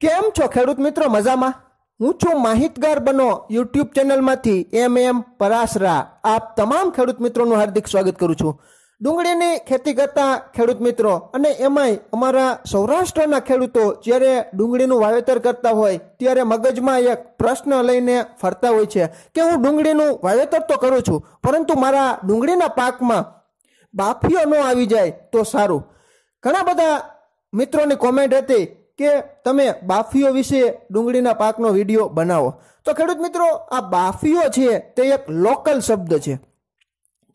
કેમ છો ખેડૂત મિત્રો મજામાં હું છું માહિતગાર બનો યુટ્યુબ ચેનલમાંથી એમ એમ પરાસરા આપ તમામ ખેડૂત મિત્રોનું હાર્દિક સ્વાગત કરું છું ડુંગળીની ખેતી કરતા ખેડૂત મિત્રો અને એમાંય અમારા સૌરાષ્ટ્રના ખેડૂતો જ્યારે ડુંગળીનું વાવેતર કરતા હોય ત્યારે મગજમાં એક પ્રશ્ન લઈને ફરતા હોય છે કે હું ડુંગળીનું વાવેતર તો કરું છું પરંતુ મારા ડુંગળીના પાકમાં બાફીઓ ન આવી જાય તો સારું ઘણા બધા મિત્રોની કોમેન્ટ હતી કે તમે બાફીઓ વિશે ડુંગળીના પાકનો વિડીયો બનાવો તો ખેડૂત મિત્રો આ બાફીઓ છે તે એક લોકલ શબ્દ છે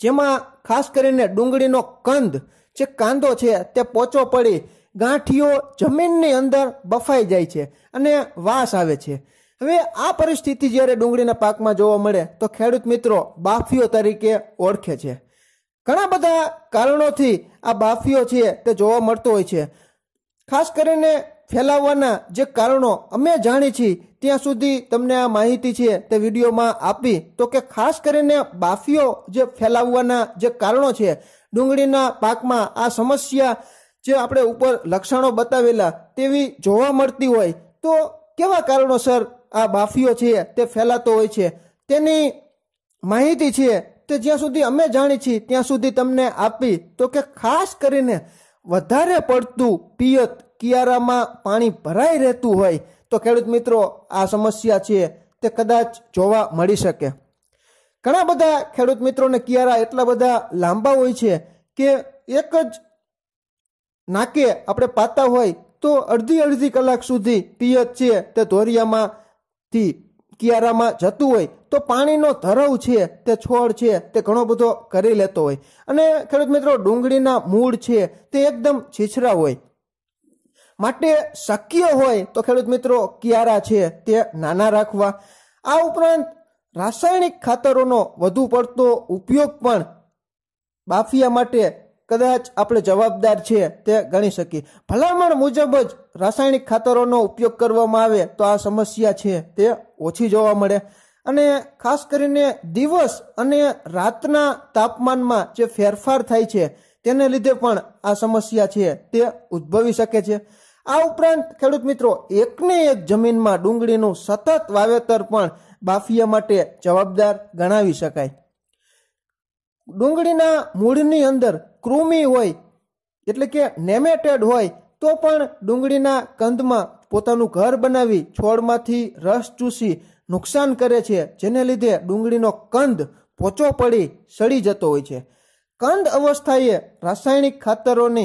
જેમાં ખાસ કરીને ડુંગળીનો કંદ જે કાંદો છે તે પોચો પડી ગાંઠીઓ જમીનની અંદર બફાઈ જાય છે અને વાસ આવે છે હવે આ પરિસ્થિતિ જ્યારે ડુંગળીના પાકમાં જોવા મળે તો ખેડૂત મિત્રો બાફીઓ તરીકે ઓળખે છે ઘણા બધા કારણોથી આ બાફીઓ છે તે જોવા મળતો હોય છે ખાસ કરીને ફેલાવવાના જે કારણો અમે જાણીએ છીએ ત્યાં સુધી તમને આ માહિતી છે તે વિડીયોમાં આપી તો કે ખાસ કરીને બાફીઓ જે ફેલાવવાના જે કારણો છે ડુંગળીના પાકમાં આ સમસ્યા જે આપણે ઉપર લક્ષણો બતાવેલા તેવી જોવા મળતી હોય તો કેવા કારણોસર આ બાફીઓ છે તે ફેલાતો હોય છે તેની માહિતી છે તે જ્યાં સુધી અમે જાણીએ છીએ ત્યાં સુધી તમને આપી તો કે ખાસ કરીને વધારે પડતું પિયત કિયારામાં પાણી ભરાઈ રહેતું હોય તો ખેડૂત મિત્રો આ સમસ્યા છે તે કદાચ જોવા મળી શકે ઘણા બધા ખેડૂત મિત્રોને કિયારા એટલા બધા લાંબા હોય છે કે એક જ નાકે આપણે પાતા હોય તો અડધી અડધી કલાક સુધી પિયત છે તે ધોરિયામાંથી કિયારામાં જતું હોય તો પાણીનો ધરવ છે તે છોડ છે તે ઘણો બધો કરી લેતો હોય અને ખેડૂત મિત્રો ડુંગળીના મૂળ છે તે એકદમ છીછરા હોય માટે શક્ય હોય તો ખેડૂત મિત્રો કિયારા છે તે નાના રાખવા આ ઉપરાંત રાસાયણિક ખાતરોનો વધુ પડતો ઉપયોગ પણ બાફિયા માટે કદાચ આપણે જવાબદાર છે તે ગણી શકીએ ભલામણ મુજબ જ રાસાયણિક ખાતરોનો ઉપયોગ કરવામાં આવે તો આ સમસ્યા છે તે ઓછી જોવા મળે અને ખાસ કરીને દિવસ અને રાતના તાપમાનમાં જે ફેરફાર થાય છે તેને લીધે પણ આ સમસ્યા છે તે ઉદ્ભવી શકે છે આ ઉપરાંત ખેડૂત મિત્રો એકને એક જમીનમાં ડુંગળીનું સતત વાવેતર પણ બાફિયા માટે જવાબદાર ગણાવી શકાય ડુંગળીના મૂળની અંદર કૃમિ હોય એટલે કે નેમેટેડ હોય તો પણ ડુંગળીના કંદમાં પોતાનું ઘર બનાવી છોડમાંથી રસ ચૂસી નુકસાન કરે છે જેને લીધે ડુંગળીનો કંદ પોચો પડી સડી જતો હોય છે કંદ અવસ્થાએ રાસાયણિક ખાતરોને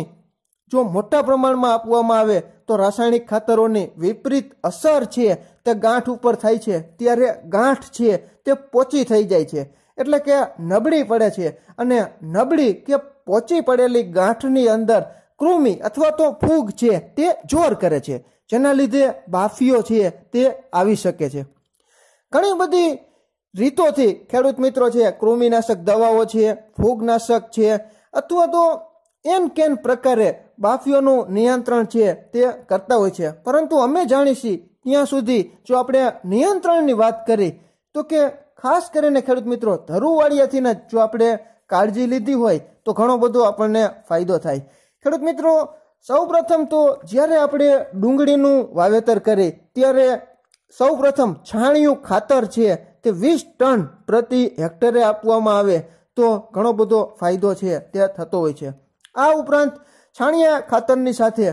જો મોટા પ્રમાણમાં આપવામાં આવે તો રાસાયણિક ખાતરોની વિપરીત અસર છે તે ગાંઠ ઉપર થાય છે ત્યારે ગાંઠ છે તે પોચી થઈ જાય છે એટલે કે નબળી પડે છે અને નબળી કે પોચી પડેલી ગાંઠની અંદર કૃમિ અથવા તો ફૂગ છે તે જોર કરે છે જેના લીધે બાફીઓ છે તે આવી શકે છે ઘણી બધી રીતોથી ખેડૂત મિત્રો છે કૃમિનાશક દવાઓ છે ફૂગનાશક છે અથવા તો એમ કેન પ્રકારે બાફીઓનું નિયંત્રણ છે તે કરતા હોય છે પરંતુ અમે જાણીશી ત્યાં સુધી જો આપણે નિયંત્રણની વાત કરી તો કે ખાસ કરીને ખેડૂત મિત્રો ધરુવાળિયાથીને જો આપણે કાળજી લીધી હોય તો ઘણો બધો આપણને ફાયદો થાય ખેડૂત મિત્રો સૌપ્રથમ તો જ્યારે આપણે ડુંગળીનું વાવેતર કરીએ ત્યારે સૌપ્રથમ છાણિયું ખાતર છે તે વીસ ટન પ્રતિ હેક્ટરે આપવામાં આવે તો ઘણો બધો ફાયદો છે તે થતો હોય છે આ ઉપરાંત છાણિયા ખાતરની સાથે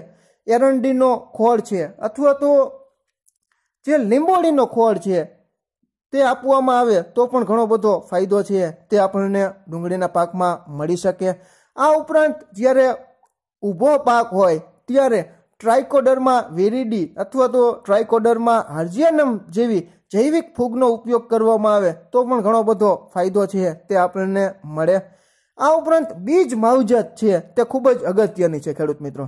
એરંડીનો ખોળ છે અથવા તો જે લીંબોળીનો ખોળ છે તે આપવામાં આવે તો પણ ઘણો બધો ફાયદો છે તે આપણને ડુંગળીના પાકમાં મળી શકે આ ઉપરાંત જ્યારે ઊભો પાક હોય ત્યારે ટ્રાયકોડરમાં વેરીડી અથવા તો ટ્રાયકોડરમાં હાર્જિયાનમ જેવી જૈવિક ફૂગનો ઉપયોગ કરવામાં આવે તો પણ ઘણો બધો ફાયદો છે તે આપણને મળે આ ઉપરાંત બીજ માવજત છે તે ખૂબ જ અગત્યની છે ખેડૂત મિત્રો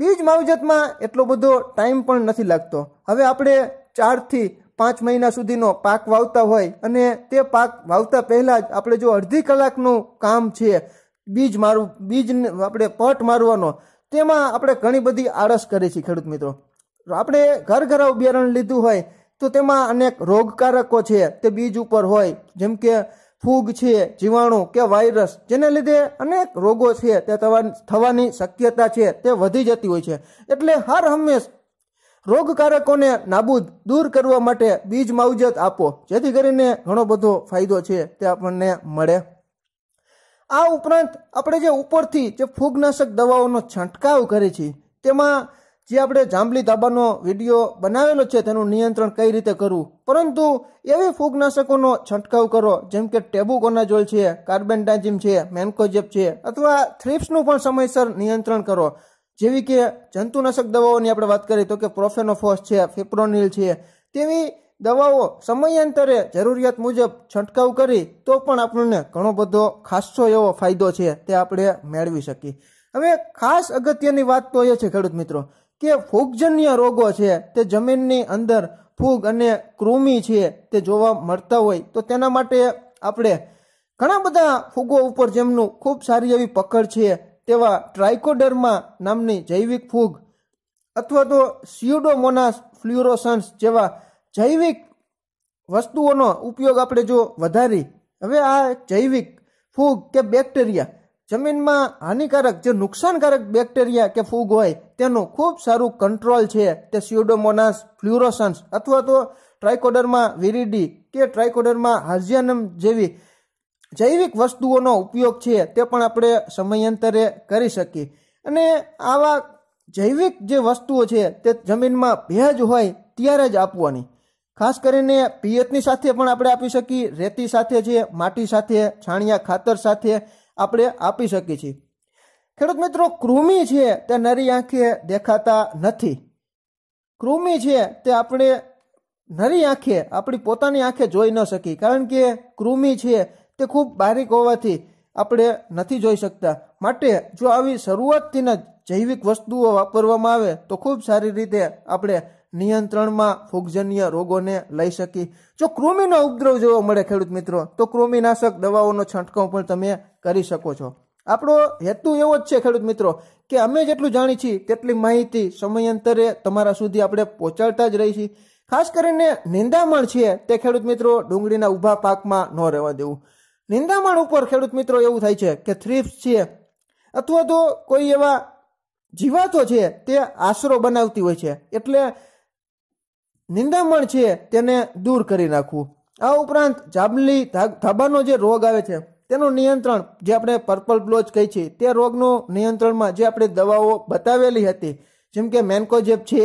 બીજ માવજતમાં એટલો બધો ટાઈમ પણ નથી લાગતો હવે આપણે ચારથી પાંચ મહિના સુધીનો પાક વાવતા હોય અને તે પાક વાવતા પહેલાં જ આપણે જો અડધી કલાકનું કામ છે બીજ મારું બીજ આપણે પટ મારવાનો તેમાં આપણે ઘણી બધી આળસ કરીએ છીએ ખેડૂત મિત્રો આપણે ઘર ઘરાવ બિયારણ લીધું હોય તો તેમાં અનેક રોગકારકો છે તે બીજ ઉપર હોય જેમ કે ફૂગ છે જીવાણુ કે વાયરસ જેને લીધે અનેક રોગો છે તે થવાની શક્યતા છે તે વધી જતી હોય છે એટલે હર હંમેશ રોગકારકોને નાબૂદ દૂર કરવા માટે બીજ માવજત આપો જેથી કરીને ઘણો બધો ફાયદો છે તે આપણને મળે આ ઉપરાંત આપણે જે ઉપરથી જે ફૂગનાશક દવાઓનો છંટકાવ કરે છે તેમાં જે આપણે જાંબલી ધાબાનો વિડીયો બનાવેલો છે તેનું નિયંત્રણ કઈ રીતે કરવું પરંતુ એવી ફૂગનાશકોનો છંટકાવ કરો જેમ કે ટેબુકોનાજોલ છે કાર્બેન્ડાજિમ છે મેન્કોજેપ છે અથવા થ્રીપ્સનું પણ સમયસર નિયંત્રણ કરો જેવી કે જંતુનાશક દવાઓની આપણે વાત કરીએ તો કે પ્રોફેનોફોસ છે ફિપ્રોનિલ છે તેવી દવાઓ સમયાંતરે જરૂરિયાત મુજબ છંટકાવ કરી તો પણ આપણને ઘણો બધો ખાસો એવો ફાયદો છે તે આપણે મેળવી શકીએ હવે ખાસ અગત્યની વાત તો એ છે ખેડૂત મિત્રો કે ફૂગજન્ય રોગો છે તે જમીનની અંદર ફૂગ અને કૃમિ છે તે જોવા મળતા હોય તો તેના માટે આપણે ઘણા બધા ફૂગો ઉપર જેમનું ખૂબ સારી એવી પકડ છે તેવા ટ્રાઇકોડર્મા નામની જૈવિક ફૂગ અથવા તો સ્યુડોમોનાસ ફ્લ્યુરોસન્સ જેવા જૈવિક વસ્તુઓનો ઉપયોગ આપણે જો વધારી હવે આ જૈવિક ફૂગ કે બેક્ટેરિયા જમીનમાં હાનિકારક જે નુકસાનકારક બેક્ટેરિયા કે ફૂગ હોય તેનું ખૂબ સારું કંટ્રોલ છે તે સ્યુડોમોનાસ ફ્લ્યુરોસન્સ અથવા તો ટ્રાયકોડરમાં વિરીડી કે ટ્રાઇકોડરમાં હાઝિયાનમ જેવી જૈવિક વસ્તુઓનો ઉપયોગ છે તે પણ આપણે સમયાંતરે કરી શકીએ અને આવા જૈવિક જે વસ્તુઓ છે તે જમીનમાં ભેજ હોય ત્યારે જ આપવાની ખાસ કરીને પિયતની સાથે પણ આપણે આપી શકીએ રેતી સાથે છે માટી સાથે છાણિયા ખાતર સાથે આપણે આપી શકીએ છીએ ખેડૂત મિત્રો કૃમિ છે તે નરી આંખે દેખાતા નથી કૃમિ છે તે આપણે નરી આંખે આપણી પોતાની આંખે જોઈ ન શકીએ કારણ કે કૃમિ છે તે ખૂબ બારીક હોવાથી આપણે નથી જોઈ શકતા માટે જો આવી શરૂઆતથી જ જૈવિક વસ્તુઓ વાપરવામાં આવે તો ખૂબ સારી રીતે આપણે નિયંત્રણમાં ફૂગજન્ય રોગોને લઈ શકી જો કૃમિનો ઉપદ્રવ જોવા મળે ખેડૂત મિત્રો તો કૃમિનાશક દવાઓનો છંટકાવ પણ તમે કરી શકો છો આપણો હેતુ એવો જ છે ખેડૂત મિત્રો કે અમે જેટલું જાણી છીએ તેટલી માહિતી સમયાંતરે તમારા સુધી આપણે પહોંચાડતા જ રહી છીએ ખાસ કરીને નિંદામણ છે તે ખેડૂત મિત્રો ડુંગળીના ઊભા પાકમાં ન રહેવા દેવું નિંદામણ ઉપર ખેડૂત મિત્રો એવું થાય છે કે થ્રીપ્સ છે અથવા તો કોઈ એવા જીવાતો છે તે આશરો બનાવતી હોય છે એટલે નિંદામણ છે તેને દૂર કરી નાખવું આ ઉપરાંત જાબલી ધાબાનો જે રોગ આવે છે તેનું નિયંત્રણ જે આપણે પર્પલ બ્લોચ કહી છે તે રોગનું નિયંત્રણમાં જે આપણે દવાઓ બતાવેલી હતી જેમ કે મેન્કોજેબ છે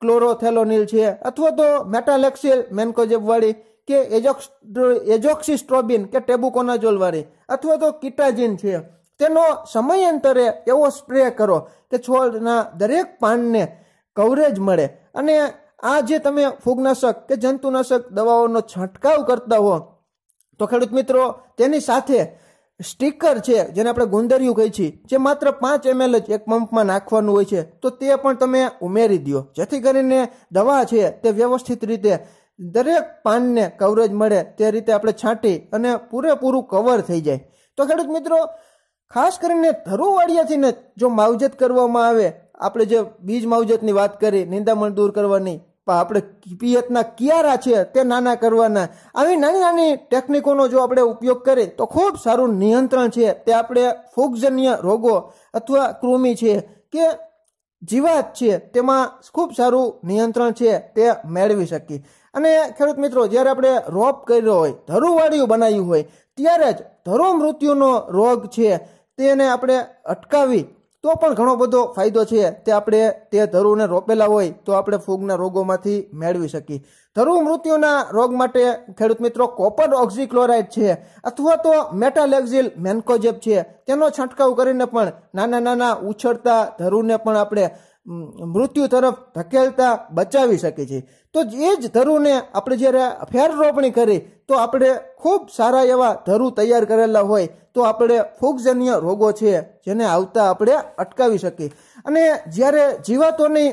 ક્લોરોથેલોનિલ છે અથવા તો મેટાલેક્સિલ મેન્કોજેબવાળી કે એજોક્સ એજોક્સિસ્ટ્રોબિન કે ટેબુકોનાઝોલવાળી અથવા તો કિટાજિન છે તેનો સમયાંતરે એવો સ્પ્રે કરો કે છોડના દરેક પાનને કવરેજ મળે અને આ જે તમે ફૂગનાશક કે જંતુનાશક દવાઓનો છંટકાવ કરતા હો તો ખેડૂત મિત્રો તેની સાથે સ્ટીકર છે જેને આપણે ગુંદરિયું કહીએ છીએ જે માત્ર પાંચ એમએલ જ એક પંપમાં નાખવાનું હોય છે તો તે પણ તમે ઉમેરી દો જેથી કરીને દવા છે તે વ્યવસ્થિત રીતે દરેક પાનને કવરેજ મળે તે રીતે આપણે છાંટી અને પૂરેપૂરું કવર થઈ જાય તો ખેડૂત મિત્રો ખાસ કરીને ધરુવાડિયાથીને જો માવજત કરવામાં આવે આપણે જે બીજ માવજતની વાત કરી નિંદામણ દૂર કરવાની આપણે પિયતના કિયારા છે તે નાના કરવાના આવી નાની નાની ટેકનિકોનો જો આપણે ઉપયોગ કરીએ તો ખૂબ સારું નિયંત્રણ છે તે આપણે ફૂગજન્ય રોગો અથવા કૃમિ છે કે જીવાત છે તેમાં ખૂબ સારું નિયંત્રણ છે તે મેળવી શકીએ અને ખેડૂત મિત્રો જ્યારે આપણે રોપ કર્યો હોય ધરુવાળિયું બનાવ્યું હોય ત્યારે જ ધરુ મૃત્યુનો રોગ છે તેને આપણે અટકાવી તો પણ ઘણો બધો ફાયદો છે તે આપણે તે ધરુને રોપેલા હોય તો આપણે ફૂગના રોગોમાંથી મેળવી શકીએ ધરુ મૃત્યુના રોગ માટે ખેડૂત મિત્રો કોપર ઓક્ઝીક્લોરાઇડ છે અથવા તો મેટાલેક્ઝિલ મેન્કોજેબ છે તેનો છંટકાવ કરીને પણ નાના નાના ઉછળતા ધરુને પણ આપણે મૃત્યુ તરફ ધકેલતા બચાવી શકીએ છીએ તો એ જ ધરુને આપણે જ્યારે ફેર રોપણી કરી તો આપણે ખૂબ સારા એવા ધરુ તૈયાર કરેલા હોય તો આપણે ફૂગજન્ય રોગો છે જેને આવતા આપણે અટકાવી શકીએ અને જ્યારે જીવાતોની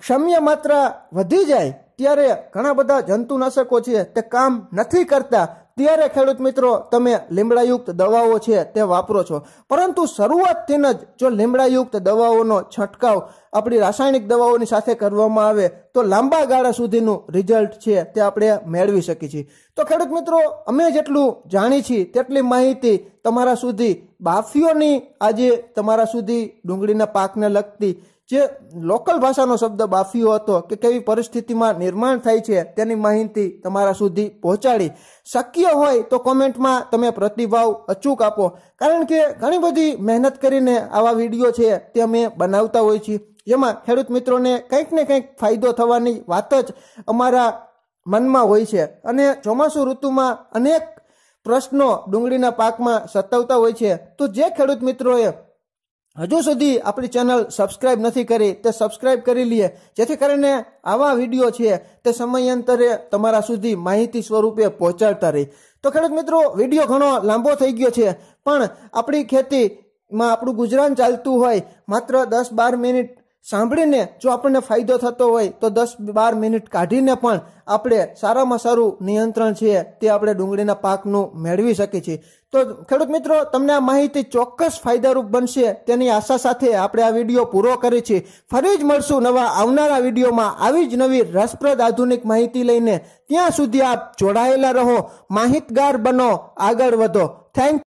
ક્ષમ્ય માત્રા વધી જાય ત્યારે ઘણા બધા જંતુનાશકો છે તે કામ નથી કરતા ત્યારે ખેડૂત મિત્રો તમે લીમડાયુક્ત દવાઓ છે તે વાપરો છો પરંતુ શરૂઆતથી જ જો લીમડાયુક્ત દવાઓનો છંટકાવ આપણી રાસાયણિક દવાઓની સાથે કરવામાં આવે તો લાંબા ગાળા સુધીનું રિઝલ્ટ છે તે આપણે મેળવી શકીએ છીએ તો ખેડૂત મિત્રો અમે જેટલું જાણી છીએ તેટલી માહિતી તમારા સુધી બાફીઓની આજે તમારા સુધી ડુંગળીના પાકને લગતી જે લોકલ ભાષાનો શબ્દ બાફ્યો હતો કે કેવી પરિસ્થિતિમાં નિર્માણ થાય છે તેની માહિતી તમારા સુધી પહોંચાડી શક્ય હોય તો કોમેન્ટમાં તમે પ્રતિભાવ અચૂક આપો કારણ કે ઘણી બધી મહેનત કરીને આવા વિડીયો છે તે અમે બનાવતા હોઈએ છીએ જેમાં ખેડૂત મિત્રોને કંઈક ને કંઈક ફાયદો થવાની વાત જ અમારા મનમાં હોય છે અને ચોમાસું ઋતુમાં અનેક પ્રશ્નો ડુંગળીના પાકમાં સતાવતા હોય છે તો જે ખેડૂત મિત્રોએ હજુ સુધી આપણી ચેનલ સબસ્ક્રાઇબ નથી કરી તે સબસ્ક્રાઈબ કરી લઈએ જેથી કરીને આવા વિડીયો છે તે સમયાંતરે તમારા સુધી માહિતી સ્વરૂપે પહોંચાડતા રહી તો ખેડૂત મિત્રો વિડીયો ઘણો લાંબો થઈ ગયો છે પણ આપણી ખેતીમાં આપણું ગુજરાન ચાલતું હોય માત્ર દસ બાર મિનિટ સાંભળીને જો આપણને ફાયદો થતો હોય તો દસ બાર મિનિટ કાઢીને પણ આપણે સારામાં સારું નિયંત્રણ છે તે આપણે ડુંગળીના પાકનું મેળવી શકીએ છીએ તો ખેડૂત મિત્રો તમને આ માહિતી ચોક્કસ ફાયદારૂપ બનશે તેની આશા સાથે આપણે આ વિડીયો પૂરો કરીએ છીએ ફરી જ મળશું નવા આવનારા વિડીયોમાં આવી જ નવી રસપ્રદ આધુનિક માહિતી લઈને ત્યાં સુધી આપ જોડાયેલા રહો માહિતગાર બનો આગળ વધો થેન્ક